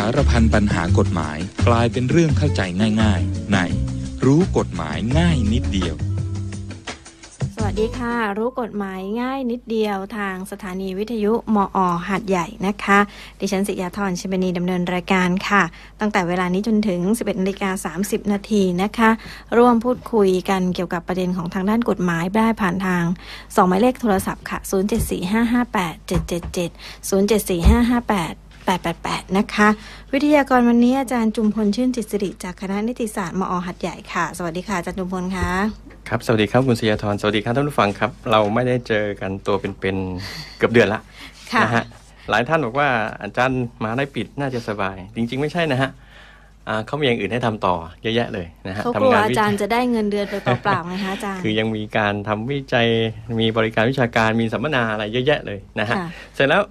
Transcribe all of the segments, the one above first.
สารพันปัญหากฎหมายกลายเป็นเรื่องเข้าใจง่ายๆ ในรู้กฎหมายง่ายนิดเดียว สวัสดีค่ะ รู้กฎหมายง่ายนิดเดียวทางสถานีวิทยุ มออหัดใหญ่นะคะ ดิฉันสิยาธรชิบนีดำเนินรายการค่ะ ตั้งแต่เวลานี้จนถึง 11นาฬิกา30นาทีนะคะ ร่วมพูดคุยกันเกี่ยวกับประเด็นของทางด้านกฎหมายได้ผ่านทาง2หมายเลขโทรศัพท์ค่ะ074558777 0745587 888นะคะวิทยากรวันนี้อาจารย์จุมพลชื่นจิตสิริจากคณะนิติศาสตร์มอหัดใหญ่ค่ะสวัสดีค่ะอาจารย์จุมพลคะครับสวัสดีครับคุณศรยาธรสวัสดีครับท่านผู้ฟังครับเราไม่ได้เจอกันตัวเป็นๆเกือบเดือนละนะฮะหลายท่านบอกว่าอาจารย์มาได้ปิดน่าจะสบาย จริง ๆไม่ใช่นะฮะเขามีอย่างอื่นให้ทำต่อเยอะแยะเลยนะฮะเขากวอาจารย์จะได้เงินเดือนไปเปล่าๆไหมคะอาจารย์คือยังมีการทำวิจัยมีบริการวิชาการมีสัมมนาอะไรเยอะแยะเลยนะฮะเสร็จแล้ว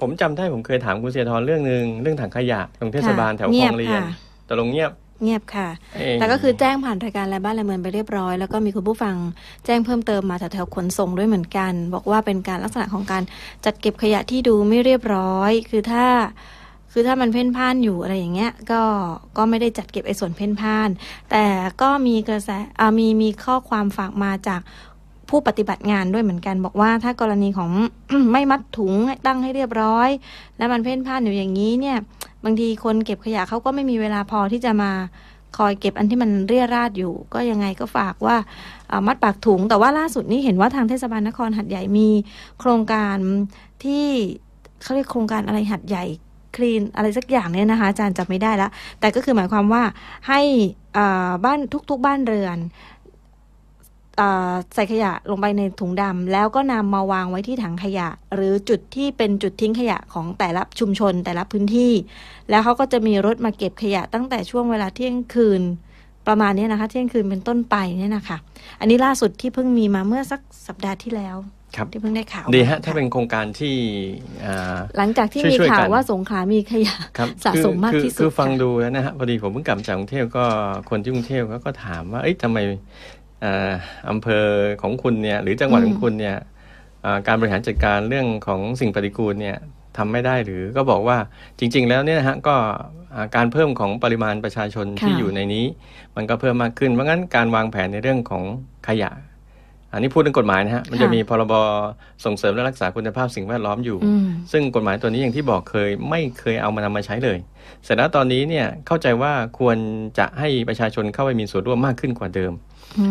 ผมจำได้ผมเคยถามคุณเสียทรเรื่องหนึ่งเรื่องถังขยะของเทศบาลแถวคลองเรียนตกลงเงียบเงียบค่ะแต่ก็คือแจ้งผ่านรายการและบ้านแลเมืองไปเรียบร้อยแล้วก็มีคุณผู้ฟังแจ้งเพิ่มเติมมาแถววขนส่งด้วยเหมือนกัน บอกว่าเป็นการลักษณะของการจัดเก็บขยะที่ดูไม่เรียบร้อย คือถ้า คือถ้ามันเพ่นพ่านอยู่อะไรอย่างเงี้ย ก็ก็ไม่ได้จัดเก็บไอ้ส่วนเพ่นพ่าน แต่ก็มีกระแสมีมีข้อความฝากมาจากผู้ปฏิบัติงานด้วยเหมือนกันบอกว่าถ้ากรณีของไม่มัดถุงตั้งให้เรียบร้อย แล้วมันเพ่นพ่านอยู่อย่างนี้เนี่ย บางทีคนเก็บขยะเขาก็ไม่มีเวลาพอที่จะมาคอยเก็บอันที่มันเรียราดอยู่ ก็ยังไงก็ฝากว่ามัดปากถุง แต่ว่าล่าสุดนี้เห็นว่าทางเทศบาลนครหัดใหญ่มีโครงการที่เขาเรียกโครงการอะไรหัดใหญ่คลีนอะไรสักอย่างเนี่ยนะคะอาจารย์จำไม่ได้ละแต่ก็คือหมายความว่าให้บ้านทุก ๆ บ้านเรือนใส่ขยะลงไปในถุงดำแล้วก็นำมาวางไว้ที่ถังขยะ หรือจุดที่เป็นจุดทิ้งขยะของแต่ละชุมชนแต่ละพื้นที่ แล้วเขาก็จะมีรถมาเก็บขยะ ตั้งแต่ช่วงเวลาเที่ยงคืนประมาณนี้นะคะ เที่ยงคืนเป็นต้นไปเนี่ยนะคะอันนี้ล่าสุดที่เพิ่งมีมาเมื่อสักสัปดาห์ที่แล้วครับที่เพิ่งได้ข่าวดีฮะถ้าเป็นโครงการที่หลังจากที่มีข่าวว่าสงขลามีขยะสะสมมากที่สุดคือฟังดูแล้วนะฮะพอดีผมเพิ่งกลับจากกรุงเทพก็ คนที่กรุงเทพก็ถามว่าเอ๊ะทำไมอำเภอของคุณเนี่ยหรือจังหวัดของคุณเนี่ยการบริหารจัดการเรื่องของสิ่งปฏิกูลเนี่ยทำไม่ได้หรือก็บอกว่าจริง ๆ แล้วเนี่ยฮะ ก็การเพิ่มของปริมาณประชาชนที่อยู่ในนี้ มันก็เพิ่มมากขึ้น เพราะงั้นการวางแผนในเรื่องของขยะอันนี้พูดถึงกฎหมายนะฮะมันจะมีพรบส่งเสริมและรักษาคุณภาพสิ่งแวดล้อมอยู่ ซึ่งกฎหมายตัวนี้อย่างที่บอกเคยไม่เคยเอามานำมาใช้เลย เสร็จแล้วตอนนี้เนี่ยเข้าใจว่าควรจะให้ประชาชนเข้าไปมีส่วนร่วมมากขึ้นกว่าเดิม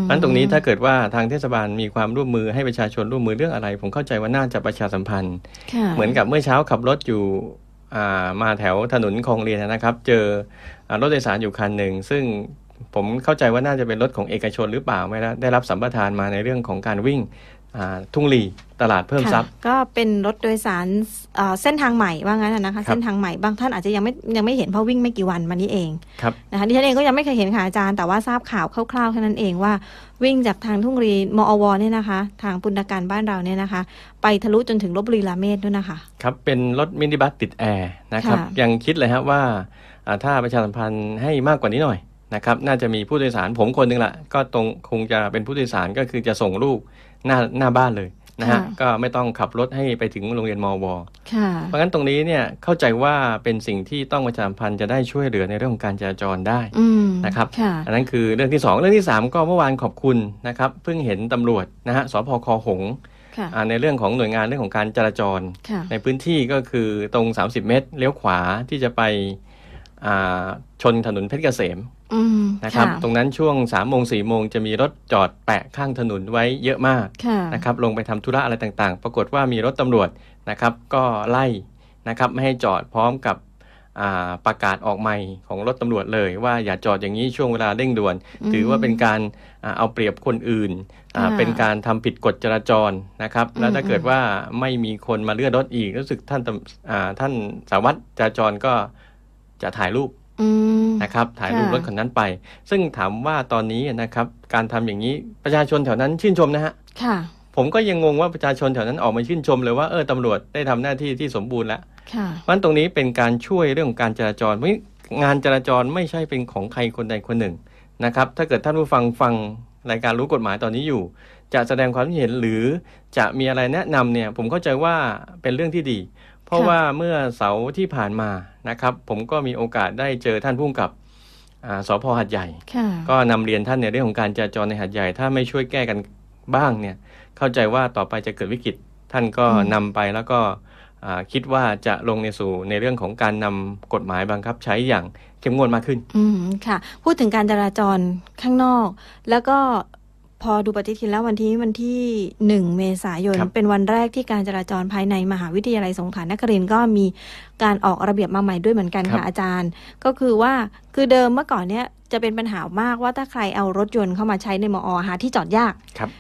นั้นตรงนี้ถ้าเกิดว่าทางเทศบาลมีความร่วมมือให้ประชาชนร่วมมือเรื่องอะไร ผมเข้าใจว่าน่าจะประชาสัมพันธ์เหมือนกับเมื่อเช้าขับรถอยู่มาแถวถนนคลองเรียนนะครับ เจอรถโดยสารอยู่คันหนึ่งซึ่งผมเข้าใจว่าน่าจะเป็นรถของเอกชนหรือเปล่าไม่ด้ได้รับสัมปทานมาในเรื่องของการวิ่งทุ่งลีตลาดเพิ่มทรัพย์ ก็เป็นรถโดยสารเส้นทางใหม่ว่างั้นนะคะเส้นทางใหม่บางท่านอาจจะยังไม่ยังไม่เห็นเพราะวิ่งไม่กี่วันมานี้เองนะคะดิฉันเองก็ยังไม่เคยเห็นค่ะอาจารย์ แต่ว่าทราบข่าวคร่าวๆแค่นั้นเองว่าวิ่งจากทางทุ่งรีมอวเนี่ยนะคะทางปุณการบ้านเราเนี่ยนะคะไปทะลุจนถึงลบบุรีลาเมศด้วยนะคะครับเป็นรถมินิบัสติดแอร์นะครับยังคิดเลยครับว่าถ้าประชาสัมพันธ์ให้มากกว่านี้หน่อยนะครับน่าจะมีผู้โดยสารผมคนนึงละ ก็ตรงคงจะเป็นผู้โดยสารก็คือจะส่งลูกหน้าหน้าบ้านเลยนะฮะก็ไม่ต้องขับรถให้ไปถึงโรงเรียนมวเพราะงั้นตรงนี้เนี่ยเข้าใจว่าเป็นสิ่งที่ต้องประชาพันธ์จะได้ช่วยเหลือในเรื่องของการจราจรได้นะครับอันนั้นคือเรื่องที่ 2 เรื่องที่ 3 ก็เมื่อวานขอบคุณนะครับเพิ่งเห็นตำรวจนะฮะสพคหงในเรื่องของหน่วยงานเรื่องของการจราจร ในพื้นที่ก็คือตรง 30 เมตรเลี้ยวขวาที่จะไปชนถนนเพชรเกษมนะครับตรงนั้นช่วง3ามโมงสี่โมงจะมีรถจอดแปะข้างถนนไว้เยอะมากนะครับลงไปทำธุระอะไรต่างๆ ปรากฏว่ามีรถตำรวจนะครับก็ไล่นะครับไม่ให้จอดพร้อมกับประกาศออกใหม่ ของรถตำรวจเลยว่าอย่าจอดอย่างนี้ช่วงเวลาเร่งด่วน ถือว่าเป็นการเอาเปรียบคนอื่น เป็นการทำผิดกฎจราจรนะครับแล้วถ้าเกิดว่าไม่มีคนมาเลื่อนรถอีกรู้สึกท่านท่านสาวัตรจราจรก็จะถ่ายรูปนะครับถ่ายรูปรถคันนั้นไป ซึ่งถามว่าตอนนี้นะครับ การทำอย่างนี้ประชาชนแถวนั้นชื่นชมนะฮะค่ะผมก็ยังงงว่าประชาชนแถวนั้นออกมาชื่นชมเลยว่าเออตำรวจได้ทำหน้าที่ที่สมบูรณ์แล้วมันตรงนี้เป็นการช่วยเรื่องการจราจรไม่งานจราจรไม่ใช่เป็นของใครคนใดคนหนึ่งนะครับถ้าเกิดท่านผู้ฟังฟังรายการรู้กฎหมายตอนนี้อยู่ จะแสดงความคิดเห็นหรือจะมีอะไรแนะนำเนี่ยผมเข้าใจว่าเป็นเรื่องที่ดี เพราะว่าเมื่อเสาร์ที่ผ่านมานะครับผมก็มีโอกาสได้เจอท่านผู้กับสพหัดใหญ่ ก็นำเรียนท่านในเรื่องของการจราจรในหัดใหญ่ ถ้าไม่ช่วยแก้กันบ้างเนี่ย เข้าใจว่าต่อไปจะเกิดวิกฤตท่านก็นำไปแล้วก็คิดว่าจะลงในสู่ในเรื่องของการนำกฎหมายบังคับใช้อย่างเข้มงวดมากขึ้นอืมค่ะ พูดถึงการจราจรข้างนอก แล้วก็พอดูปฏิทินแล้ววันที่วันที่ 1 เมษายนเป็นวันแรกที่การจราจรภายในมหาวิทยาลัยสงขลานครินทร์ก็มีการออกระเบียบมาใหม่ด้วยเหมือนกันค่ะ อาจารย์ ก็คือว่าคือเดิมเมื่อก่อนเนี้ย จะเป็นปัญหามากว่าถ้าใครเอารถยนต์เข้ามาใช้ในมอ หาที่จอดยาก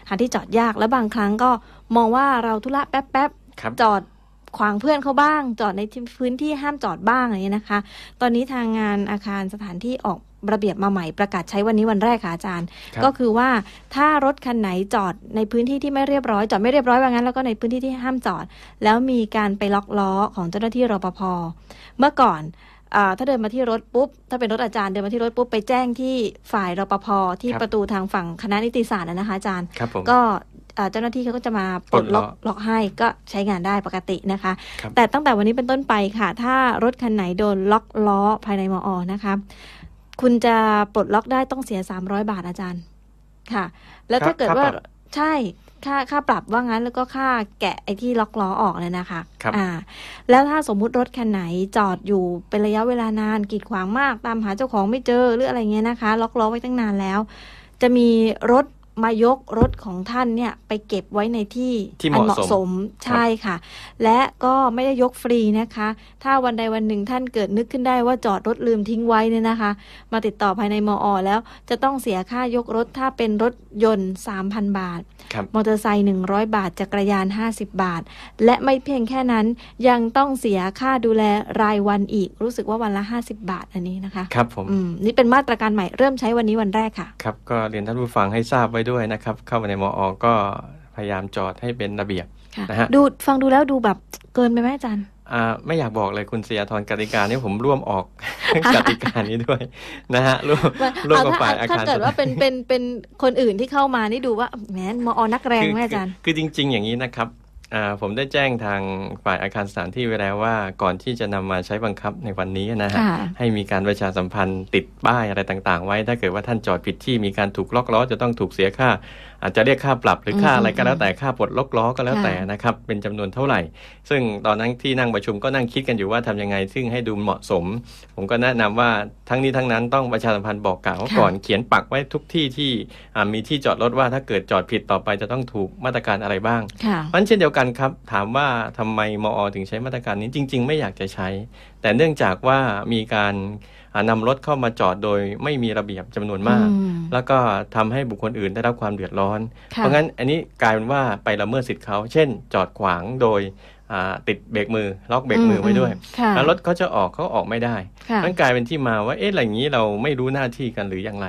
หาที่จอดยากแล้วบางครั้งก็มองว่าเราธุระแป๊บๆ จอดขวางเพื่อนเขาบ้าง จอดในพื้นที่ห้ามจอดบ้างอะไรนี้นะคะ ตอนนี้ทางงานอาคารสถานที่ออกระเบียบมาใหม่ประกาศใช้วันนี้วันแรกค่ะอาจารย์ ก็คือว่าถ้ารถคันไหนจอดในพื้นที่ที่ไม่เรียบร้อย จอดไม่เรียบร้อยว่างั้นแล้วก็ในพื้นที่ที่ห้ามจอด แล้วมีการไปล็อกล้อของเจ้าหน้าที่รปภ เมื่อก่อนถ้าเดินมาที่รถปุ๊บถ้าเป็นรถอาจารย์เดินมาที่รถปุ๊บไปแจ้งที่ฝ่ายรปภที่ประตูทางฝั่งคณะนิติศาสตร์นะคะอาจารย์ ก็เจ้าหน้าที่เขาก็จะมาปลดล็อกล็อกให้ก็ใช้งานได้ปกตินะคะ แต่ตั้งแต่วันนี้เป็นต้นไปค่ะ ถ้ารถคันไหนโดนล็อกล้อภายในมอนะคะคุณจะปลดล็อกได้ต้องเสียสามร้อยบาทอาจารย์ ค่ะ แล้วถ้าเกิดว่าใช่ค่าค่าปรับว่างั้นแล้วก็ค่าแกะไอ้ที่ล็อกล้อออกเลยนะคะ ครับอ่า แล้วถ้าสมมุติรถคันไหนจอดอยู่เป็นระยะเวลานานกีดขวางมากตามหาเจ้าของไม่เจอ หรืออะไรเงี้ยนะคะ ล็อกล้อไว้ตั้งนานแล้ว จะมีรถมายกรถของท่านเนี่ย ไปเก็บไว้ในที่ ที่เหมาะสมใช่ค่ะ และก็ไม่ได้ยกฟรีนะคะ ถ้าวันใดวันหนึ่งท่านเกิดนึกขึ้นได้ว่าจอดรถลืมทิ้งไว้เนี่ยนะคะ มาติดต่อภายในมออแล้ว จะต้องเสียค่ายกรถถ้าเป็นรถยนต์ 3,000 บาท มอเตอร์ไซค์100 บาทจักรยาน 50 บาท และไม่เพียงแค่นั้นยังต้องเสียค่าดูแลรายวันอีก รู้สึกว่าวันละ 50 บาท อันนี้นะคะครับผมนี่เป็นมาตรการใหม่เริ่มใช้วันนี้วันแรกค่ะครับก็เรียนท่านผู้ฟังให้ทราบไว้ด้วยนะครับเข้ามาในมออกก็พยายามจอดให้เป็นระเบียบนะฮะดูฟังดูแล้วดูแบบเกินไปไหมอาจารย์อ่าไม่อยากบอกเลยคุณเสียทอนกติกานี่ผมร่วมออกกติกานี้ด้วยนะฮะร่วมร่วมกับฝ่ายอาคารถ้าเกิดว่าเป็นเป็นเป็นคนอื่นที่เข้ามานี่ดูว่าแหมมออนักแรงไหมอาจารย์ คือจริงๆอย่างนี้นะครับผมได้แจ้งทางฝ่ายอาคารสถานที่ไว้แล้วว่าก่อนที่จะนำมาใช้บังคับในวันนี้นะฮะ ให้มีการประชาสัมพันธ์ติดป้ายอะไรต่างๆ ไว้ถ้าเกิดว่าท่านจอดผิดที่มีการถูกล็อกล้อจะต้องถูกเสียค่าอาจจะเรียกค่าปรับหรือค่าอะไรก็แล้วแต่ค่าปลดล็อกล้อก็แล้วแต่นะครับ เป็นจำนวนเท่าไหร่ ซึ่งตอนนั้นที่นั่งประชุมก็นั่งคิดกันอยู่ว่าทำยังไงซึ่งให้ดูเหมาะสม ผมก็แนะนำว่าทั้งนี้ทั้งนั้น ต้องประชาสัมพันธ์บอกกล่าวก่อนเขียนปักไว้ทุกที่ที่มีที่จอดรถว่าถ้าเกิดจอดผิดต่อไปจะต้องถูกมาตรการอะไรบ้างมันเช่นเดียวกันครับถามว่าทำไมมอถึงใช้มาตรการนี้จริงๆไม่อยากจะใช้ แต่เนื่องจากว่ามีการนำรถเข้ามาจอดโดย ไม่มีระเบียบจำนวนมาก แล้วก็ทำให้บุคคลอื่น ได้รับความเดือดร้อน เพราะงั้นอันนี้กลายเป็นว่าไปละเมิดสิทธิ์เขาเช่นจอดขวางโดยติดเบรกมือ ล็อกเบรกมือไว้ด้วยแล้วรถเขาจะออกเขาออกไม่ได้นั่นกลายเป็นที่มาว่า เอ๊ะอะไรอย่างนี้เราไม่รู้หน้าที่กันหรืออย่างไร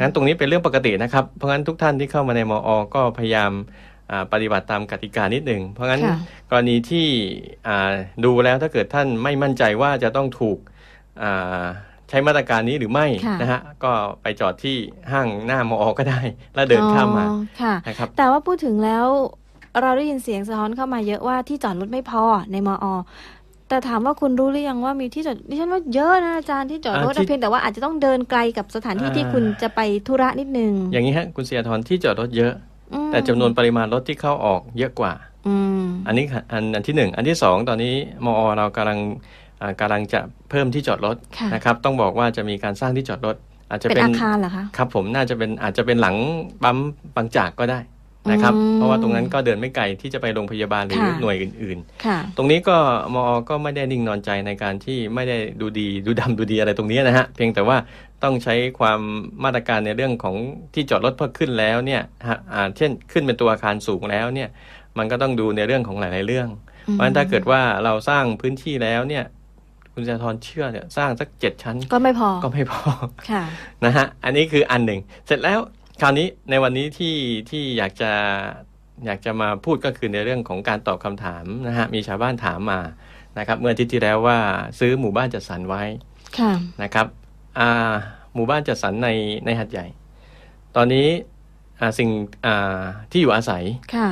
งั้นตรงนี้เป็นเรื่องปกตินะครับ เพราะงั้นทุกท่านที่เข้ามาในมอก็พยายามปฏิบัติตามกติกานิดหนึ่งเพราะงั้นกรณีที่ดูแล้วถ้าเกิดท่านไม่มั่นใจว่าจะต้องถูกช้มาตรการนี้หรือไม่นะฮะก็ไปจอดที่ห้างหน้ามอก็ได้ แล้วเดินข้ามมาะนะครับแต่ว่าพูดถึงแล้ว เราได้ยินเสียงสะท้อนเข้ามาเยอะว่าที่จอดรถไม่พอในมอแต่ถามว่าคุณรู้หรือยังว่ามีที่จอดดิฉันว่าเยอะนะอาจารย์ที่จอดรถเพียงแต่ว่าอาจจะต้องเดินไกลกับสถานที่ที่คุณจะไปธุระนิดนึง อย่างนี้ฮะคุณเสียทอนที่จอดรถเยอะ แต่จำนวนปริมาณรถที่เข้าออกเยอะกว่าอันนี้อันที่หนึ่งอันที่สองตอนนี้มอเรากำลังกำลังจะเพิ่มที่จอดรถนะครับ ต้องบอกว่าจะมีการสร้างที่จอดรถอาจจะเป็นอาคารเหรอคะครับ ผมน่าจะเป็นอาจจะเป็นหลังปั๊มบางจากก็ได้นะครับ เพราะว่าตรงนั้นก็เดินไม่ไกลที่จะไปโรงพยาบาลหรือหน่วยอื่นๆตรงนี้ก็มอก็ไม่ได้นิ่งนอนใจในการที่ไม่ได้ดูดีดูดำดูดีอะไรตรงนี้นะฮะเพียงแต่ว่าต้องใช้ความมาตรการในเรื่องของที่จอดรถเพิ่มขึ้นแล้วเนี่ยเช่นขึ้นเป็นตัวอาคารสูงแล้วเนี่ย มันก็ต้องดูในเรื่องของหลายๆเรื่อง เพราะฉะนั้นถ้าเกิดว่าเราสร้างพื้นที่แล้วเนี่ยคุณจทรเชื่อเนี่ยสร้างสักเจ็ดชั้น ก็ไม่พอก็ไม่พอค่ะนะฮะอันนี้คืออันหนึ่ง เสร็จแล้วคราวนี้ในวันนี้ที่ที่อยากจะ อยากจะมาพูดก็คือในเรื่องของการตอบคำถามนะฮะมีชาวบ้านถามมานะครับเมื่อทย์ที่แล้วว่าซื้อหมู่บ้านจัดสรรไว้ค่ะนะครับอ่าหมู่บ้านจัดสรรในในหัดใหญ่ ตอนนี้สิ่งที่อยู่อาศัย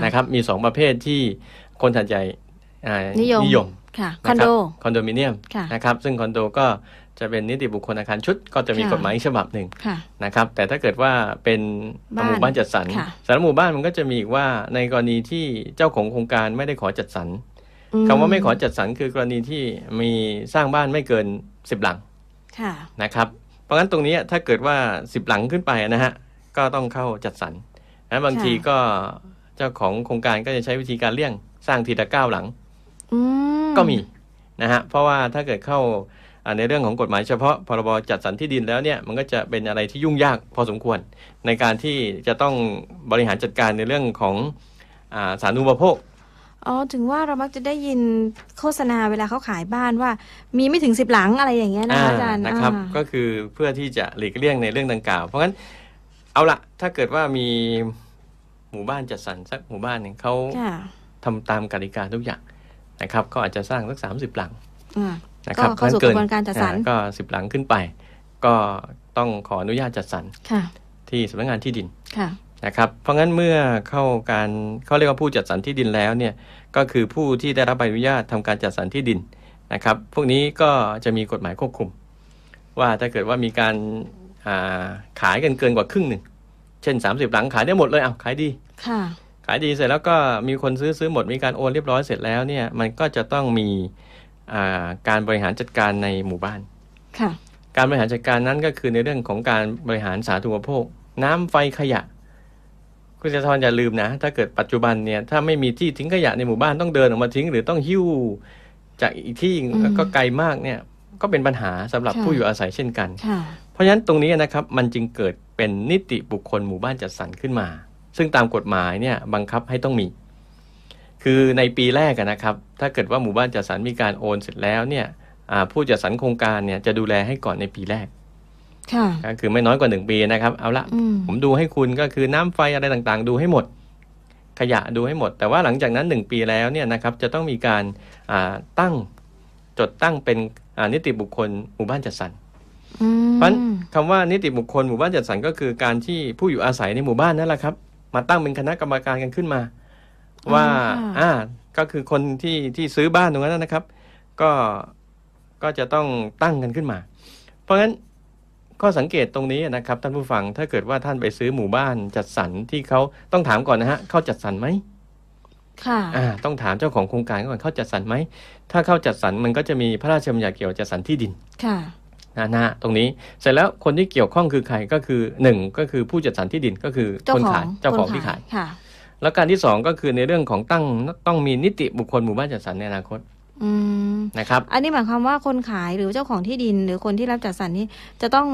นะครับมีสองประเภทที่คนหัดใหญ่นิยมค่ะคอนโดคอนโดมิเนียมนะครับ ซึ่งคอนโดก็จะเป็นนิติบุคคลอาคารชุดก็จะมีกฎหมายฉบับหนึ่งนะครับแต่ถ้าเกิดว่าเป็นหมู่บ้านจัดสรรสารหมู่บ้าน มันก็จะมีอีกว่า ในกรณีที่เจ้าของโครงการไม่ได้ขอจัดสรรคำว่าไม่ขอจัดสรรคือกรณีที่มีสร้างบ้านไม่เกินสิบหลังนะครับเพราะงั้นตรงนี้ถ้าเกิดว่าสิบหลังขึ้นไปนะฮะก็ต้องเข้าจัดสรรนะบางทีก็เจ้าของโครงการก็จะใช้วิธีการเลี่ยง สร้างทีละเก้าหลังก็มี นะฮะ เพราะว่าถ้าเกิดเข้าในเรื่องของกฎหมายเฉพาะ พรบจัดสรรที่ดินแล้วเนี่ย มันก็จะเป็นอะไรที่ยุ่งยาก พอสมควรในการที่จะต้องบริหารจัดการในเรื่องของอาสารุปโภคอ๋อ ถึงว่าเรามักจะได้ยินโฆษณาเวลาเขาขายบ้านว่ามีไม่ถึงสิบหลังอะไรอย่างเงี้ยนะะอาจารย์ นะครับ ก็คือเพื่อที่จะหลีกเลี่ยงในเรื่องดังกล่าว เพราะงั้นเอาละถ้าเกิดว่ามีหมู่บ้านจัดสรรสักหมู่บ้านหนึ่งเขาทำตามกติกาทุกอย่างนะครับก็อาจจะสร้างสักสามสิบหลังนะครับเข้าสู่กระบวนการจัดสรรก็สิบหลังขึ้นไป ก็ต้องขออนุญาตจัดสรรที่สำนักงานที่ดินนะครับ เพราะงั้นเมื่อเข้าการเขาเรียกว่าผู้จัดสรรที่ดินแล้วเนี่ยก็คือผู้ที่ได้รับใบอนุญาตทำการจัดสรรที่ดินนะครับ พวกนี้ก็จะมีกฎหมายควบคุม ว่าถ้าเกิดว่ามีการาขายกันเกินกว่าครึ่งหนึ่งเช่น30หลังขายได้หมดเลยเอาขายดีค่ะขายดีเสร็จแล้วก็มีคนซื้อ ซื้อหมดมีการโอนเรียบร้อยเสร็จแล้วเนี่ยมันก็จะต้องมีการบริหารจัดการในหมู่บ้าน การบริหารจัดการนั้นก็คือในเรื่องของการบริหารสาธารณภคน้ำไฟขยะ คุณจะทอนอย่าลืมนะ ถ้าเกิดปัจจุบันเนี่ย ถ้าไม่มีที่ทิ้งขยะในหมู่บ้านต้องเดินออกมาทิ้งหรือต้องหิ้วจากอีกที่ก็ไกลมากเนี่ยก็เป็นปัญหาสำหรับผู้อยู่อาศัยเช่นกันเพราะฉะนั้นตรงนี้นะครับ มันจึงเกิดเป็นนิติบุคคลหมู่บ้านจัดสรรขึ้นมาซึ่งตามกฎหมายเนี่ยบังคับให้ต้องมี คือในปีแรกนะครับ ถ้าเกิดว่าหมู่บ้านจัดสรรมีการโอนเสร็จแล้วเนี่ยผู้จัดสรรโครงการเนี่ยจะดูแลให้ก่อนในปีแรกคก็คือไม่น้อยกว่าหนึ่งปีนะครับ เอาละผมดูให้คุณก็คือน้ำไฟอะไรต่างๆดูให้หมด ขยะดูให้หมด แต่ว่าหลังจากนั้นหนึ่งปีแล้วเนี่ยนะครับ จะต้องมีการตั้งจดตั้งเป็นนิติบุคคลหมู่บ้านจัดสรรเพราะคำว่า นิติบุคคลหมู่บ้านจัดสรร ก็คือการที่ผู้อยู่อาศัยในหมู่บ้านนั่นแหละครับมาตั้งเป็นคณะกรรมการกันขึ้นมา ว่าอ่าก็คือคนที่ที่ซื้อบ้านตรงนั้นนะครับ ก็ก็จะต้องตั้งกันขึ้นมา เพราะงั้น ข้อสังเกตตรงนี้นะครับ ท่านผู้ฟังถ้าเกิดว่าท่านไปซื้อหมู่บ้านจัดสรรที่เขาต้องถามก่อนนะฮะเขาจัดสรรไหมค่ะ อ่า ต้องถามเจ้าของโครงการก่อนเขาจัดสรรไหมถ้าเขาจัดสรรมันก็จะมีพระราชบัญญัติเกี่ยวกับจัดสรรที่ดินค่ะนะนะตรงนี้เสร็จแล้วคนที่เกี่ยวข้องคือใครก็คือหนึ่งก็คือผู้จัดสรรที่ดินก็คือคนขายเจ้าของที่ขายแล้วการที่สองก็คือในเรื่องของตั้งต้องมีนิติบุคคลหมู่บ้านจัดสรรในอนาคตนะครับอันนี้หมายความว่าคนขายหรือเจ้าของที่ดิน หรือคนที่รับจัดสรรนี้จะต้อง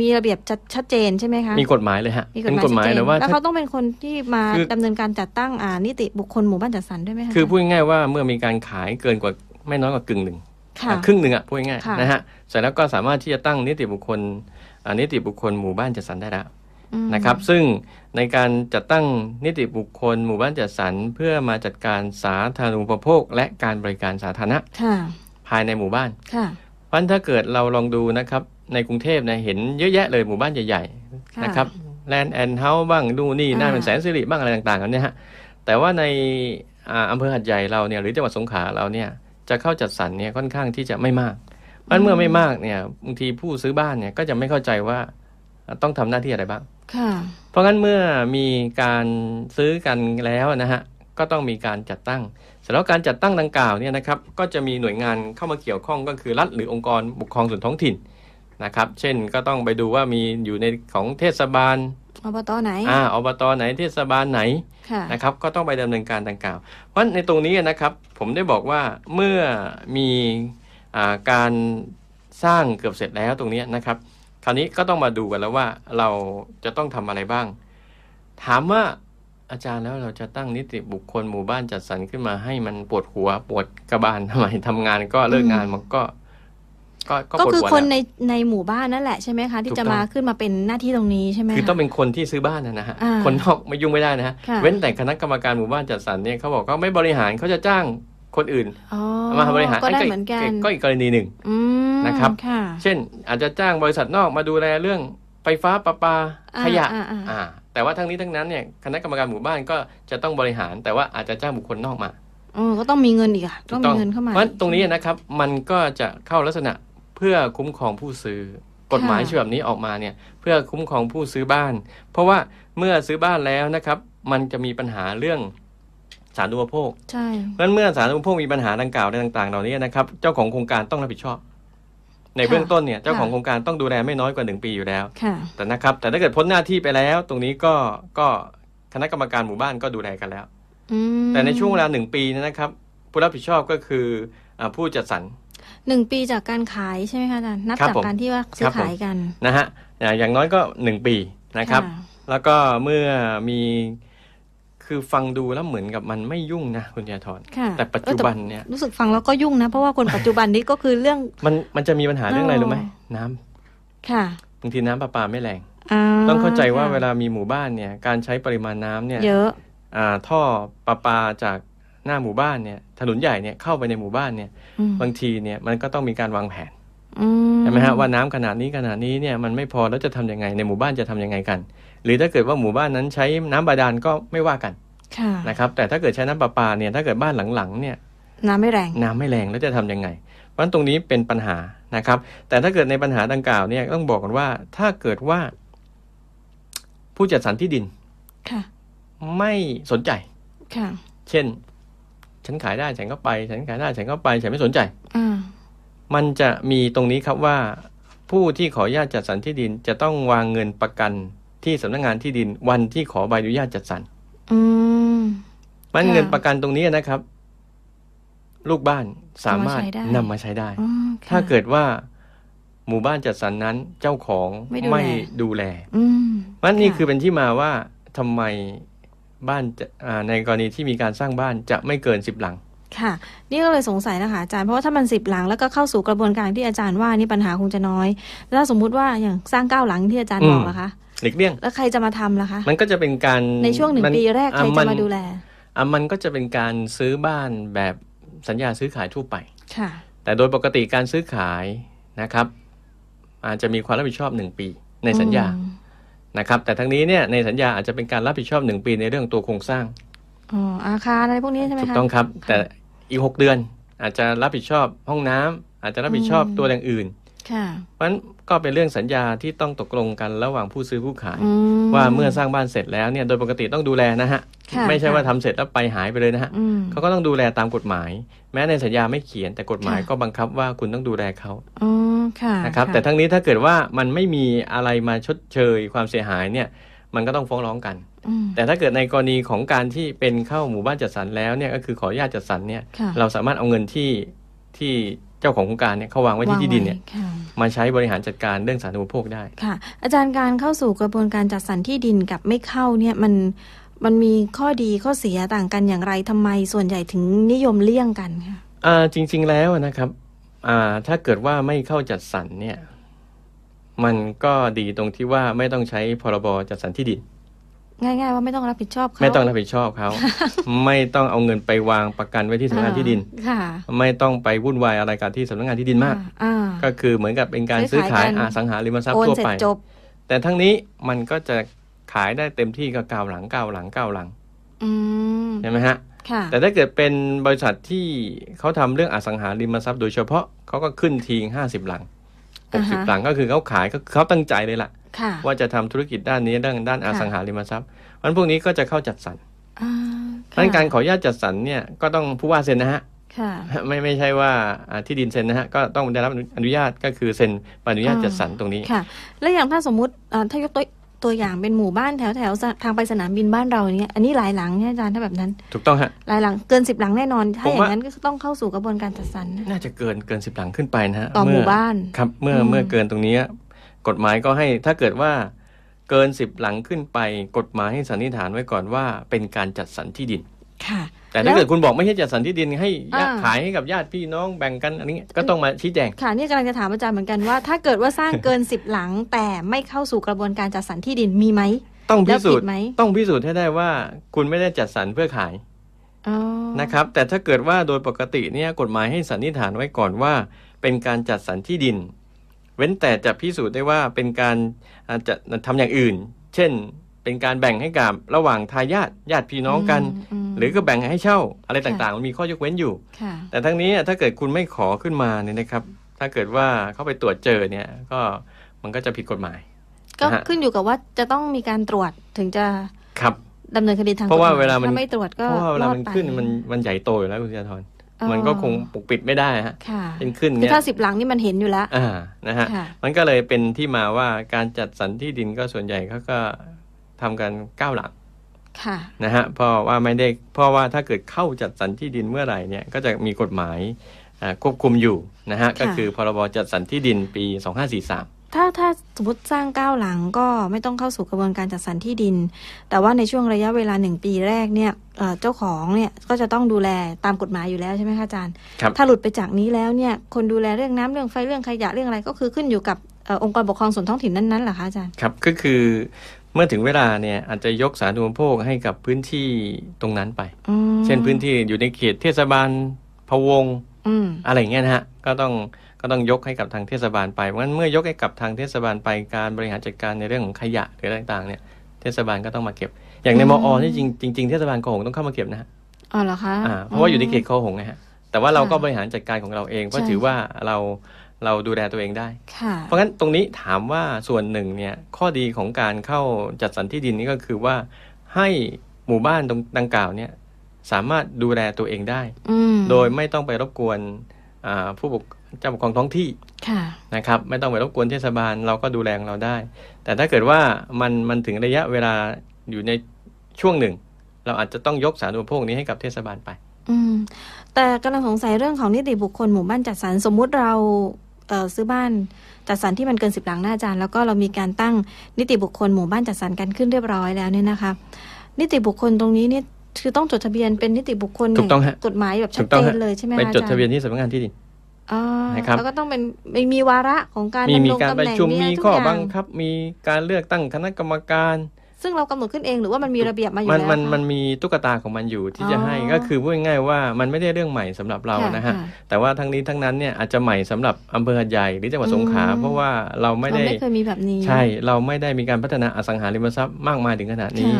มีระเบียบชัดเจนใช่ไหมคะมีกฎหมายเลยฮะมีกฎหมายเลยว่าแล้วเขาต้องเป็นคนที่มาดำเนินการจัดตั้งนิติบุคคลหมู่บ้านจัดสรรด้วยไหมคะคือพูดง่ายว่าเมื่อมีการขายเกินกว่าไม่น้อยกว่ากึ่งหนึ่งครึ่งหนึ่งอ่ะพูดง่ายๆนะฮะเสร็จแล้วก็สามารถที่จะตั้งนิติบุคคลนิติบุคคลหมู่บ้านจัดสรรได้ละนะครับซึ่งในการจัดตั้งนิติบุคคลหมู่บ้านจัดสรร เพื่อมาจัดการสาธารณูปโภคและการบริการสาธารณะภายในหมู่บ้านเพราะถ้าเกิดเราลองดูนะครับในกรุงเทพนยเห็นเยอะแยะ เลยหมู่บ้านใหญ่ๆนะครับแลนด์แอนด์เฮาส์บ้างดูนี่น่าเป็นแสนสิริบ้างอะไรต่างๆกันเนี่ยฮะแต่ว่าในอำเภอหัดใหญ่เราเนี่ยหรือจังหวัดสงขลาเราเนี่ยจะเข้าจัดสรรเนี่ยค่อนข้างที่จะไม่มากมันเมื่อไม่มากเนี่ยบางทีผู้ซื้อบ้านเนี่ยก็จะไม่เข้าใจว่า ต้องทำหน้าที่อะไรบ้างเพราะงั้นเมื่อมีการซื้อกันแล้วนะฮะก็ต้องมีการจัดตั้งสำหรับการจัดตั้งดังกล่าวเนี่ยนะครับ ก็จะมีหน่วยงานเข้ามาเกี่ยวข้องก็คือรัฐหรือองค์กรปกครองส่วนท้องถิ่นนะครับ เช่นก็ต้องไปดูว่ามีอยู่ในของเทศบาลอบตไหน อ่า อบตไหนเทศบาลไหนะนะครับ ก็ต้องไปดำเนินการดังกล่าว เพราะในตรงนี้นะครับ ผมได้บอกว่า เมื่อมีการสร้างเกือบเสร็จแล้วตรงนี้นะครับ คราวนี้ก็ต้องมาดูกันแล้วว่าเราจะต้องทำอะไรบ้าง ถามว่าอาจารย์แล้วเราจะตั้งนิติบุคคลหมู่บ้านจัดสรรขึ้นมาให้มันปวดหัวปวดกระบาลทำไมทำงานก็เลิกงานมันก็ก็คือคนในในหมู่บ้านนั่นแหละใช่ไหมคะที่จะมาขึ้นมาเป็นหน้าที่ตรงนี้ใช่ไหมคือต้องเป็นคนที่ซื้อบ้านนะฮะคนนอกไม่ยุ่งไม่ได้นะฮะเว้นแต่คณะกรรมการหมู่บ้านจัดสรรเนี่ยเขาบอกเขาไม่บริหารเขาจะจ้างคนอื่นมาบริหารก็ได้เหมือนกันก็อีกกรณีหนึ่งนะครับเช่นอาจจะจ้างบริษัทนอกมาดูแลเรื่องไฟฟ้าประปาขยะแต่ว่าทั้งนี้ทั้งนั้นเนี่ยคณะกรรมการหมู่บ้านก็จะต้องบริหาร แต่ว่าอาจจะจ้างบุคคลนอกมาก็ต้องมีเงินอีกอะต้องมีเงินเข้ามาเพราะตรงนี้นะครับมันก็จะเข้าลักษณะเพื่อคุ้มครองผู้ซื้อกฎหมายฉบับนี้ออกมาเนี่ย เพื่อคุ้มครองผู้ซื้อบ้าน เพราะว่าเมื่อซื้อบ้านแล้วนะครับ มันจะมีปัญหาเรื่องสารดูโภคใช่เพราะเมื่อสารดูโภคมีปัญหาดังกล่าวในต่างๆเหล่านี้นะครับ เจ้าของโครงการต้องรับผิดชอบ ในเบื้องต้นเนี่ย เจ้าของโครงการต้องดูแลไม่น้อยกว่าหนึ่งปีอยู่แล้วแต่นะครับ แต่ถ้าเกิดพ้นหน้าที่ไปแล้ว ตรงนี้ก็ก็คณะกรรมการหมู่บ้านก็ดูแลกันแล้วแต่ในช่วงเวลาหนึ่งปีนะครับผู้รับผิดชอบก็คือผู้จัดสรรหนึ่งปีจากการขายใช่ไหมคะอาจารย์นับจากการที่ว่าซื้อขายกันนะฮะ อย่างน้อยก็หนึ่งปีนะครับ แล้วก็เมื่อมีคือฟังดูแล้วเหมือนกับมันไม่ยุ่งนะคุณยาธรแต่ปัจจุบันเนี่ยรู้สึกฟังแล้วก็ยุ่งนะเพราะว่าคนปัจจุบันนี้ก็คือเรื่องมันมันจะมีปัญหาเรื่องอะไรรู้ไหมน้ำค่ะบางทีน้ำประปาไม่แรงต้องเข้าใจว่าเวลามีหมู่บ้านเนี่ยการใช้ปริมาณน้ำเนี่ยเยอะอ่าท่อประปาจากหน้าหมู่บ้านเนี่ยถนนใหญ่เนี่ย เข้าไปในหมู่บ้านเนี่ย บางทีเนี่ย มันก็ต้องมีการวางแผนใช่ไหมฮะ ว่าน้ำขนาดนี้ขนาดนี้เนี่ย มันไม่พอ แล้วจะทํำยังไง ในหมู่บ้านจะทํำยังไงกัน หรือถ้าเกิดว่าหมู่บ้านนั้นใช้น้ำบาดาลก็ไม่ว่ากัน ค่ะ นะครับ แต่ถ้าเกิดใช้น้ำประปาเนี่ย ถ้าเกิดบ้านหลังๆ เนี่ย น้ำไม่แรง น้ำไม่แรง แล้วจะทํำยังไง เพราะตรงนี้เป็นปัญหา นะครับ แต่ถ้าเกิดในปัญหาดังกล่าวเนี่ย ต้องบอกกันว่า ถ้าเกิดว่า ผู้จัดสรรที่ดิน ค่ะ ไม่สนใจ ค่ะ เช่นฉันขายได้ฉันก็ไป ฉันขายได้ ฉันก็ไป ฉันไม่สนใจอมันจะมีตรงนี้ครับว่า ผู้ที่ขออนุญาตจัดสรรที่ดิน จะต้องวางเงินประกันที่สำนักงงานที่ดิน วันที่ขอใบอนุญาตจัดสรรมันเงินประกันตรงนี้นะครับ ลูกบ้านสามารถนำมาใช้ได้ถ้าเกิดว่า หมู่บ้านจัดสรรนั้น เจ้าของไม่ดูแลมันนี่คือเป็นที่มาว่าทำไมบ้านในกรณีที่มีการสร้างบ้านจะไม่เกินสิบหลัง ค่ะ นี่ก็เลยสงสัยนะคะอาจารย์ เพราะว่าถ้ามันสิบหลังแล้วก็เข้าสู่กระบวนการที่อาจารย์ว่า นี่ปัญหาคงจะน้อย แล้วสมมุติว่าอย่างสร้างเก้าหลังที่อาจารย์บอกนะคะหลีกเลี่ยงแล้วใครจะมาทำล่ะคะ มันก็จะเป็นการ ในช่วงหนึ่งปีแรกใครจะมาดูแล อ่ามันก็จะเป็นการซื้อบ้านแบบสัญญาซื้อขายทั่วไป ค่ะ แต่โดยปกติการซื้อขายนะครับอาจจะมีความรับผิดชอบหนึ่งปีในสัญญานะครับแต่ทั้งนี้เนี่ยในสัญญาอาจจะเป็นการรับผิดชอบหนึ่งปีในเรื่องตัวโครงสร้างอ๋ออาคารอะไรพวกนี้ใช่ไหมคะถูกต้องครับ แต่อีกหกเดือนอาจจะรับผิดชอบห้องน้ำ อาจจะรับผิดชอบตัวอย่างอื่น ค่ะเพราะฉะนั้นก็เป็นเรื่องสัญญาที่ต้องตกลงกันระหว่างผู้ซื้อผู้ขายว่าเมื่อสร้างบ้านเสร็จแล้วเนี่ยโดยปกติต้องดูแลนะฮะ ไม่ใช่ว่าทำเสร็จแล้วไปหายไปเลยนะฮะเขาก็ต้องดูแลตามกฎหมาย แม้ในสัญญาไม่เขียนแต่กฎหมายก็บังคับว่าคุณต้องดูแลเขานะครับแต่ทั้งนี้ถ้าเกิดว่ามันไม่มีอะไรมาชดเชยความเสียหายเนี่ย มันก็ต้องฟ้องร้องกัน แต่ถ้าเกิดในกรณีของการที่เป็นเข้าหมู่บ้านจัดสรรแล้วเนี่ยก็คือขออนุญาตจัดสรรเนี่ยเราสามารถเอาเงินที่ที่เจ้าของโครงการเนี่ยเขาวางไว้ที่ที่ดินเนี่ยมาใช้บริหารจัดการเรื่องสาธารณูปโภคได้ค่ะ อาจารย์การเข้าสู่กระบวนการจัดสรรที่ดินกับไม่เข้าเนี่ยมันมันมีข้อดีข้อเสียต่างกันอย่างไรทำไมส่วนใหญ่ถึงนิยมเลี่ยงกันค่ะอ่าจริง ๆแล้วนะครับอ่าถ้าเกิดว่าไม่เข้าจัดสรรเนี่ย มันก็ดีตรงที่ว่าไม่ต้องใช้พรบจัดสรรที่ดินง่ายๆว่าไม่ต้องรับผิดชอบเขาไม่ต้องรับผิดชอบเขาไม่ต้องเอาเงินไปวางประกันไว้ที่สำนักงานที่ดินค่ะไม่ต้องไปวุ่นวายอะไรกับที่สำนักงานที่ดินมากก็คือเหมือนกับเป็นการซื้อขายอสังหาริมทรัพย์ทั่วไปแต่ทั้งนี้มันก็จะขายได้เต็มที่ก็ก้าวหลังก้าวหลังก้าวหลังใช่ไหมฮะแต่ถ้าเกิดเป็นบริษัทที่เขาทำเรื่องอสังหาริมทรัพย์โดยเฉพาะเขาก็ขึ้นทีห้าสิบหลังหกสิบหลังก็คือเขาขายเขาตั้งใจเลยล่ะว่าจะทำธุรกิจด้านนี้ ด้านด้านอสังหาริมทรัพย์วันพวกนี้ก็จะเข้าจัดสรรเพราะการขออนุญาตจัดสรรเนี่ยก็ต้องผู้ว่าเซ็นนะฮะไม่ไม่ใช่ว่าที่ดินเซ็นนะฮะก็ต้องได้รับอนุญาตก็คือเซ็นอนุญาตจัดสรรตรงนี้ค่ะ แล้วอย่างถ้าสมมุติถ้ายกตัวตัวอย่างเป็นหมู่บ้านแถวแถวทางไปสนามบินบ้านเรา่เนี่ยอันนี้หลายหลังใช่อาจารย์ถ้าแบบนั้น ถูกต้องฮะหลายหลังเกินสิบหลังแน่นอนถ้าอย่างนั้นก็ต้องเข้าสู่กระบวนการจัดสรรน่าจะเกินเกินสิบหลังขึ้นไปนะฮะต่อหมู่บ้านครับ เมื่อเมื่อเกินตรงนี้กฎหมายก็ให้ถ้าเกิดว่าเกินสิบหลังขึ้นไปกฎหมายให้สันนิษฐานไว้ก่อนว่า เป็นการจัดสรรที่ดิน ค่ะ แต่ถ้าเกิดคุณบอกไม่ใช่จัดสรรที่ดิน ให้ขายให้กับญาติพี่น้องแบ่งกันอันนี้ ก็ต้องมาชี้แจง ค่ะ นี่กำลังจะถามอาจารย์เหมือนกันว่า ถ้าเกิดว่าสร้างเกินสิบหลังแต่ไม่เข้าสู่กระบวนการจัดสรรที่ดินมีไหม ต้องพิสูจน์ต้องพิสูจน์ให้ได้ว่า คุณไม่ได้จัดสรรเพื่อขายนะครับ แต่ถ้าเกิดว่าโดยปกติเนี่ยกฎหมายให้สันนิษฐานไว้ก่อนว่า เป็นการจัดสรรที่ดินเว้นแต่จะพิสูจน์ได้ว่าเป็นการจะทำอย่างอื่น เช่น เป็นการแบ่งให้กับระหว่างทายาทญาติพี่น้องกัน หรือก็แบ่งให้เช่าอะไรต่างๆ มันมีข้อยกเว้นอยู่ แต่ทั้งนี้ถ้าเกิดคุณไม่ขอขึ้นมาเนี่ยนะครับ ถ้าเกิดว่าเขาไปตรวจเจอเนี่ย ก็มันก็จะผิดกฎหมาย ก็ขึ้นอยู่กับว่าจะต้องมีการตรวจถึงจะครับดำเนินคดีทางเพราะว่าเวลามันไม่ตรวจก็เพราะว่าเวลามันขึ้นมันมันใหญ่โตอยู่แล้วคุณชาธรมันก็คงปกปิดไม่ได้ฮะเป็นขึ้นเนี่ยถ้าสิบหลังนี่มันเห็นอยู่แล้วอ่านะฮะมันก็เลยเป็นที่มาว่าการจัดสรรที่ดินก็ส่วนใหญ่เขาก็ทำกันเก้าหลังนะฮะเพราะว่าไม่ได้เพราะว่าถ้าเกิดเข้าจัดสรรที่ดินเมื่อไหร่เนี่ยก็จะมีกฎหมายควบคุมอยู่นะฮะก็คือพรบจัดสรรที่ดินปี 2543ถ้าถ้าสมมติสร้างก้าวหลังก็ไม่ต้องเข้าสู่กระบวนการจัดสรรที่ดิน แต่ว่าในช่วงระยะเวลาหนึ่งปีแรกเนี่ย เจ้าของเนี่ยก็จะต้องดูแลตามกฎหมายอยู่แล้วใช่ไหมคะอาจารย์ ถ้าหลุดไปจากนี้แล้วเนี่ย คนดูแลเรื่องน้ำเรื่องไฟเรื่องขยะเรื่องอะไร ก็คือขึ้นอยู่กับองค์กรปกครองส่วนท้องถิ่นนั้นๆเหรอคะอาจารย์ ครับ ก็คือเมื่อถึงเวลาเนี่ยอาจจะยกสาธารณูปโภคให้กับพื้นที่ตรงนั้นไปเช่นพื้นที่อยู่ในเขตเทศบาลพะวงออะไรอย่างเงี้ยนะฮะ ก็ต้องก็ต้องยกให้กับทางเทศบาลไป เพราะฉะนั้นเมื่อยกให้กับทางเทศบาลไปการบริหารจัดการในเรื่องของขยะหรืออะไรต่างๆเนี่ยเทศบาลก็ต้องมาเก็บ อย่างในมอที่จริงจริงเทศบาลโคหงต้องเข้ามาเก็บนะฮะอ๋อเหรอคะอ่าเพราะว่าอยู่ในเขตโคหงนะฮะ แต่ว่าเราก็บริหารจัดการของเราเอง เพราะถือว่าเราเราดูแลตัวเองได้ เพราะงั้นตรงนี้ถามว่าส่วนหนึ่งเนี่ยข้อดีของการเข้าจัดสรรที่ดินนี่ก็คือว่าให้หมู่บ้านตรงดังกล่าวเนี่ยสามารถดูแลตัวเองได้ โดยไม่ต้องไปรบกวนผู้ปกเจ้าปกครองท้องที่นะครับไม่ต้องไปรบกวนเทศบาลเราก็ดูแลงเราได้ แต่ถ้าเกิดว่ามันมันถึงระยะเวลาอยู่ในช่วงหนึ่ง เราอาจจะต้องยกสาธารณูปโภคนี้ให้กับเทศบาลไปอืมแต่กำลังสงสัยเรื่องของนิติบุคคลหมู่บ้านจัดสรรสมมุติเราเซื้อบ้านจัดสรรที่มันเกินสิบหลังหน้าจานแล้วก็เรามีการตั้งนิติบุคคลหมู่บ้านจัดสรรกันขึ้นเรียบร้อยแล้วเนี่ยนะคะนิติบุคคลตรงนี้เนี่ยคือต้องจดทะเบียนเป็น นิติบุคคลถูกต้องฮะกฎหมายแบบชัดเจนเลยใช่ไหมคะไปจดทะเบียนที่สำนักงานที่ดินนะครับแล้วก็ต้องเป็นมีวาระของการมีมีการประชุมมีข้อบังคับ มีการเลือกตั้งคณะกรรมการ ซึ่งเรากำหนดขึ้นเองหรือว่ามันมีระเบียบมาอยู่แล้วมันมันมีตุ๊กตาของมันอยู่ที่จะให้ก็คือพูดง่ายว่ามันไม่ได้เรื่องใหม่สำหรับเรานะฮะแต่ว่าทั้งนี้ทั้งนั้นเนี่ยอาจจะใหม่สำหรับอำเภอใหญ่หรือจังหวัดสงขลาเพราะว่าเราไม่ได้เคยมีแบบนี้ ใช่เราไม่ได้มีการพัฒนาอสังหาริมทรัพย์มากมายถึงขนาดนี้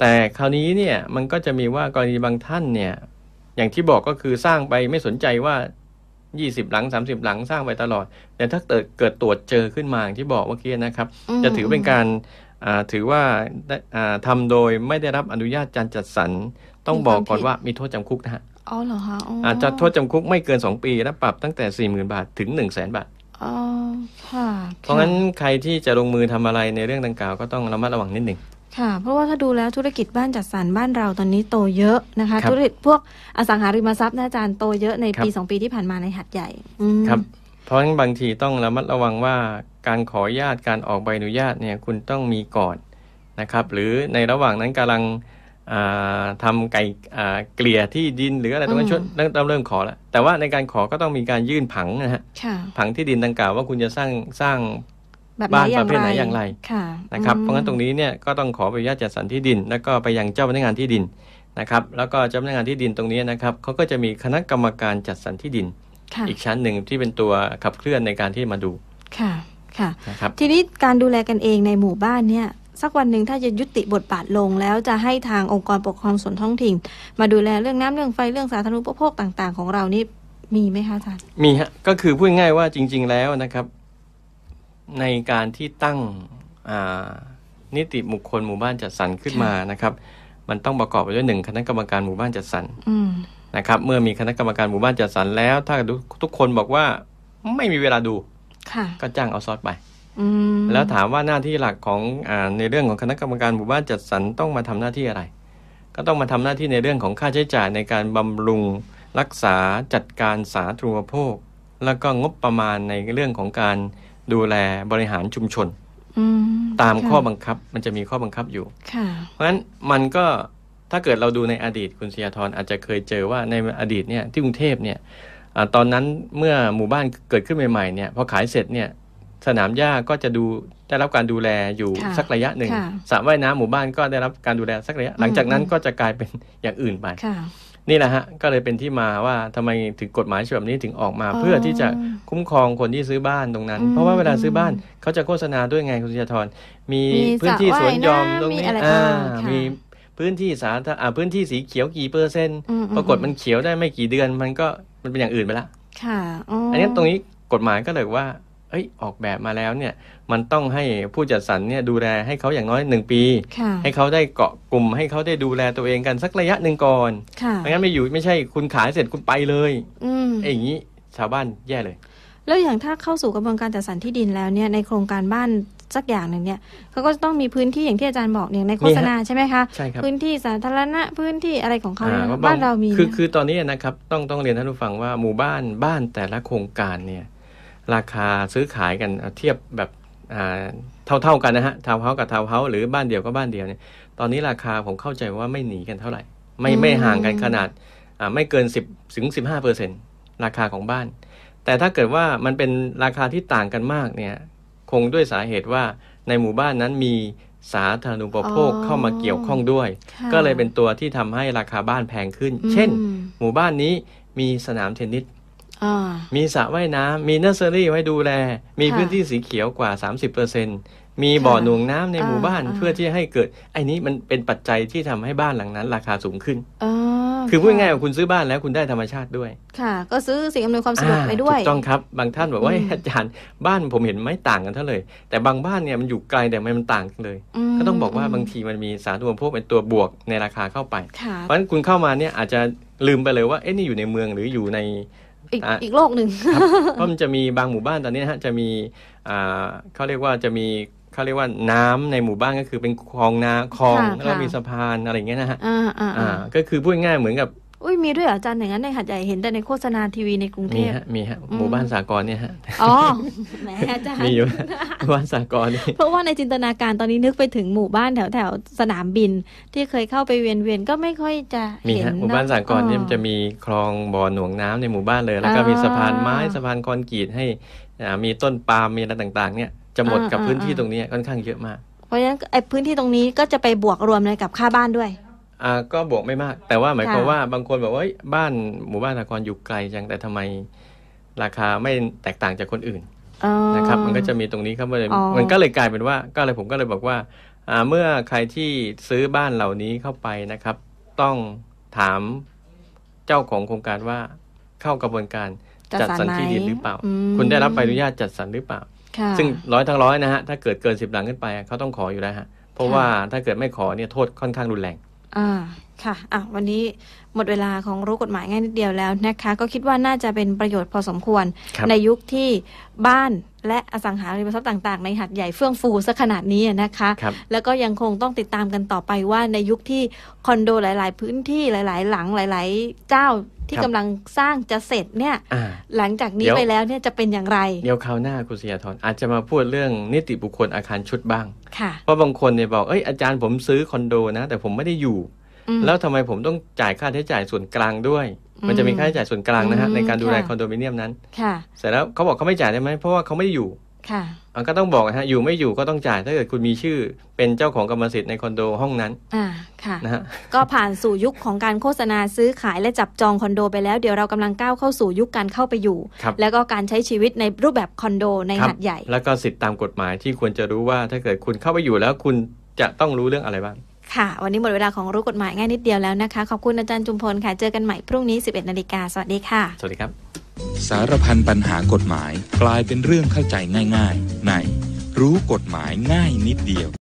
แต่คราวนี้เนี่ยมันก็จะมีว่ากรณีบางท่านเนี่ยอย่างที่บอกก็คือสร้างไปไม่สนใจว่ายี่สิบหลังสสามิบหลังสร้างไปตลอด แต่ถ้าเกิดเกิดตรวจเจอขึ้นมาอย่างที่บอกเมื่อกี้นะครับ จะถือเป็นการถือว่าทำโดยไม่ได้รับอนุญาตจารจัดสรร ต้องบอกก่อนว่ามีโทษจำคุกนะฮะอ๋อเหรอคะอาจจะโทษจำคุกไม่เกินสองปี และปรับตั้งแต่สี่หมื่นบาทถึงหนึ่งแสนบาทเพราะงั้นใครที่จะลงมือทำอะไรในเรื่องดังกล่าว ก็ต้องระมัดระวังนิดหนึ่งค่ะเพราะว่าถ้าดูแล้วธุรกิจบ้านจัดสรรบ้านเรา ตอนนี้โตเยอะนะคะธุรกิจพวกอสังหาริมทรัพย์นะอาจารย์โตเยอะในปีสองปีที่ผ่านมาในหัดใหญ่ครับ เพราะฉะนั้นบางทีต้องระมัดระวังว่าการขออนุญาตการออกใบอนุญาตเนี่ย คุณต้องมีก่อนนะครับ หรือในระหว่างนั้นกำลังทำไก่เกลี่ยที่ดินหรืออะไรตรงนั้นชดวยต้อเริ่มขอแล้วแต่ว่าในการขอก็ต้องมีการยื่นผังนะฮะผังที่ดินดังกล่าวว่าคุณจะสร้างสร้างบบบ้านประเภทไหนอย่างไรนะครับ เพราะงั้นตรงนี้เนี่ยก็ต้องขออนุญาตจัดสรรที่ดิน แล้วก็ไปยังเจ้าพนักงานที่ดินนะครับ แล้วก็เจ้าพนักงานที่ดินตรงนี้นะครับเขาก็จะมีคณะกรรมการจัดสรรที่ดินอีกชั้นหนึ่งที่เป็นตัวขับเคลื่อนในการที่มาดู ค่ะค่ะนะครับทีนี้การดูแลกันเองในหมู่บ้านเนี่ย สักวันหนึ่งถ้าจะยุติบทบาทลง แล้วจะให้ทางองค์กรปกครองส่วนท้องถิ่น มาดูแลเรื่องน้ำเรื่องไฟเรื่องสาธารณูปโภคต่าง ๆ ของเรานี่มีไหมคะอาจารย์มีฮะก็คือพูดง่ายว่าจริง ๆ แล้วนะครับในการที่ตั้งนิติบุคคลหมู่บ้านจัดสรรขึ้นมานะครับ มันต้องประกอบไปด้วยหนึ่งคณะกรรมการหมู่บ้านจัดสรรนะครับ เมื่อมีคณะกรรมการหมู่บ้านจัดสรรแล้วถ้าทุกคนบอกว่าไม่มีเวลาดูก็จ้างเอาซอสไปแล้วถามว่าหน้าที่หลักของอในเรื่องของคณะกรรมการหมู่บ้านจัดสรรต้องมาทำหน้าที่อะไร ก็ต้องมาทำหน้าที่ในเรื่องของค่าใช้จ่ายในการบำรุงรักษาจัดการสาธารณภค แล้วก็งบประมาณในเรื่องของการดูแลบริหารชุมชนตามข้อบังคับมันจะมีข้อบังคับอยู่เพราะฉะนั้นมันก็ถ้าเกิดเราดูในอดีตคุณเสียทรอาจจะเคยเจอว่าในอดีตเนี่ยที่กรุงเทพเนี่ยตอนนั้นเมื่อหมู่บ้านเกิดขึ้นใหม่ๆเนี่ย พอขายเสร็จเนี่ยสนามหญ้าก็จะดูได้รับการดูแลอยู่สักระยะหนึ่งสระว่ายน้ำหมู่บ้านก็ได้รับการดูแลสักระยะ หลังจากนั้นก็จะกลายเป็นอย่างอื่นไปนี่แหละฮะ ก็เลยเป็นที่มาว่าทำไมถึงกฎหมายฉบับนี้ถึงออกมา เพื่อที่จะคุ้มครองคนที่ซื้อบ้านตรงนั้น เพราะว่าเวลาซื้อบ้านเขาจะโฆษณาด้วยไงคุณชยธรมีพื้นที่สวนยอมตรงนี้อ่ามีพื้นที่สาธารณพื้นที่สีเขียวกี่เปอร์เซ็นต์ปรากฏมันเขียวได้ไม่กี่เดือน มันก็มันเป็นอย่างอื่นไปละค่ะอันนี้ตรงนี้กฎหมายก็เลยว่าเอ้ยออกแบบมาแล้วเนี่ยมันต้องให้ผู้จัดสรรเนี่ยดูแลให้เขาอย่างน้อยหนึ่งปี ให้เขาได้เกาะกลุ่ม ให้เขาได้ดูแลตัวเองกันสักระยะหนึ่งก่อนไม่งั้นไม่อยู่ไม่ใช่คุณขายเสร็จคุณไปเลยอือย่างนี้ชาวบ้านแย่เลย แล้วอย่างถ้าเข้าสู่กระบวนการจัดสรรที่ดินแล้วเนี่ยในโครงการบ้านสักอย่างหนึ่งเนี่ยเขาก็ต้องมีพื้นที่อย่างที่อาจารย์บอกเนี่ยในโฆษณาใช่ไหมคะใช่ครับพื้นที่สาธารณะพื้นที่อะไรของเขาบ้านเรามี คือคือตอนนี้นะครับ ต้องต้องเรียนท่านผู้ฟังว่าหมู่บ้านบ้านแต่ละโครงการเนี่ยราคาซื้อขายกันเทียบแบบเท่าๆกันนะฮะทาวเฮา์กับทาวเฮา์หรือบ้านเดียวก็บ้านเดียวเนี่ยตอนนี้ราคาผมเข้าใจว่าไม่หนีกันเท่าไหร่ ไม่ไม่ห่างกันขนาดไม่เกิน 10ถึง15เปอร์เซ็นราคาของบ้าน แต่ถ้าเกิดว่ามันเป็นราคาที่ต่างกันมากเนี่ยคงด้วยสาเหตุว่าในหมู่บ้านนั้นมีสาธารณูปโภคเข้ามาเกี่ยวข้องด้วย ก็เลยเป็นตัวที่ทำให้ราคาบ้านแพงขึ้น เช่น หมู่บ้านนี้มีสนามเทนนิสมีสระว่ายน้ำ มีเนอร์เซอรี่ไว้ดูแล มีพื้นที่สีเขียวกว่า 30%เปอร์เซ็นมีบ่อหน่วงน้ำในหมู่บ้านเพื่อที่ให้เกิด ไอ้นี้มันเป็นปัจจัยที่ทำให้บ้านหลังนั้นราคาสูงขึ้น คือพูดง่ายๆคุณซื้อบ้านแล้วคุณได้ธรรมชาติด้วย ค่ะ ก็ซื้อสิ่งอำนวยความสะดวกไปด้วยถูกต้องครับ บางท่านบอกว่าอาจารย์บ้านผมเห็นไม่ต่างกันเท่าเลย แต่บางบ้านเนี่ยมันอยู่ไกลแต่มันต่างกันเลย ก็ต้องบอกว่าบางทีมันมีสารตัวพวกเป็นตัวบวกในราคาเข้าไป เพราะฉะนั้นคุณเข้ามาเนี่ยอาจจะลืมไปเลยว่าเอ๊ะนี่อยู่ในเมืองหรืออยู่ในอีก อีก โลกหนึ่งเพราะมันจะมีบางหมู่บ้าน ตอนนี้ฮะ จะมีเขาเรียกว่าจะมีเขาเรียกว่าน้ำในหมู่บ้านก็คือเป็นคลองนาคลอง แล้วมีสะพานอะไรเงี้ยนะฮะอ่าก็คือพูดง่ายเหมือนกับอุ้ย มีด้วยอาจารย์อย่างนั้นในหัดใหญ่เห็นแต่ในโฆษณาทีวีในกรุงเทพมีฮะมีฮะหมู่บ้านสากลเนี่ยฮะอ๋อแหมอาจารย์มีอยู่หมู่บ้านสากลนี่เพราะว่าในจินตนาการตอนนี้นึกไปถึงหมู่บ้านแถวแถวสนามบินที่เคยเข้าไปเวียนเวียนก็ไม่ค่อยจะมีฮะหมู่บ้านสากลเนี่ยจะมีคลองบ่อหน่วงน้ำในหมู่บ้านเลยแล้วก็มีสะพานไม้สะพานคอนกรีตให้มีต้นปาล์มมีอะไรต่าง ๆเนี่ยจะหมดกับพื้นที่ตรงนี้ค่อนข้างเยอะมาก เพราะฉะนั้นไอ้พื้นที่ตรงนี้ก็จะไปบวกรวมเลยกับค่าบ้านด้วยอ่าก็บวกไม่มาก แต่ว่าหมายความว่าบางคนบอกว่าบ้านหมู่บ้านสากรอยู่ไกลจังแต่ทำไมราคาไม่แตกต่างจากคนอื่นนะครับมันก็จะมีตรงนี้ครับเลยมันก็เลยกลายเป็นว่าก็เลยผมก็เลยบอกว่าอ่า เมื่อใครที่ซื้อบ้านเหล่านี้เข้าไปนะครับ ต้องถามเจ้าของโครงการว่าเข้ากระบวนการจัดสรรที่ดินหรือเปล่า คุณได้รับใบอนุญาตจัดสรรหรือเปล่า ซึ่งร้อยทั้งร้อยนะฮะถ้าเกิดเกินสิบหลังขึ้นไปเขาต้องขออยู่แล้วฮะเพราะว่าถ้าเกิดไม่ขอเนี่ยโทษค่อนข้างรุนแรงอ่า ค่ะ อ่ะ วันนี้หมดเวลาของรู้กฎหมายง่ายนิดเดียวแล้วนะคะ ก็คิดว่าน่าจะเป็นประโยชน์พอสมควรครในยุคที่บ้านและอสังหาริมทรัพย์ต่างๆ ในหัดใหญ่เฟื่องฟูซะขนาดนี้นะคะคแล้วก็ยังคงต้องติดตามกันต่อไปว่าในยุคที่คอนโดหลายๆพื้นที่หลายๆ หลังหลายๆเจ้าที่กำลังสร้างจะเสร็จเนี่ยหลังจากนี้ไปแล้วเนี่ยจะเป็นอย่างไร เดี๋ยวคราวหน้าคุณสยาธรอาจจะมาพูดเรื่องนิติบุคคลอาคารชุดบ้างเพราะบางคนเนี่ยบอกเอ้ยอาจารย์ผมซื้อคอนโดนะแต่ผมไม่ได้อยู่ แล้วทำไมผมต้องจ่ายค่าใช้จ่ายส่วนกลางด้วย มันจะมีค่าใช้จ่ายส่วนกลางนะฮะในการดูแลคอนโดมิเนียมนั้นเสร็จแล้วเขาบอกเขาไม่จ่ายได้ไหมเพราะว่าเขาไม่ได้อยู่ค่ะมันก็ต้องบอกนะฮะ อยู่ไม่อยู่ก็ต้องจ่าย ถ้าเกิดคุณมีชื่อเป็นเจ้าของกรรมสิทธิ์ในคอนโดห้องนั้น อ่า ค่ะ นะฮะ ก็ผ่านสู่ยุคของการโฆษณาซื้อขายและจับจองคอนโดไปแล้ว เดี๋ยวเรากำลังก้าวเข้าสู่ยุคการเข้าไปอยู่ แล้วก็การใช้ชีวิตในรูปแบบคอนโดในหัดใหญ่ แล้วก็สิทธิตามกฎหมายที่ควรจะรู้ว่า ถ้าเกิดคุณเข้าไปอยู่แล้วคุณจะต้องรู้เรื่องอะไรบ้าง ค่ะ วันนี้หมดเวลาของรู้กฎหมายง่ายนิดเดียวแล้วนะคะ ขอบคุณอาจารย์จุมพลค่ะ เจอกันใหม่พรุ่งนี้11นาฬิกาสวัสดีค่ะ สวัสดีครับสารพันปัญหากฎหมายกลายเป็นเรื่องเข้าใจง่ายๆในรู้กฎหมายง่ายนิดเดียว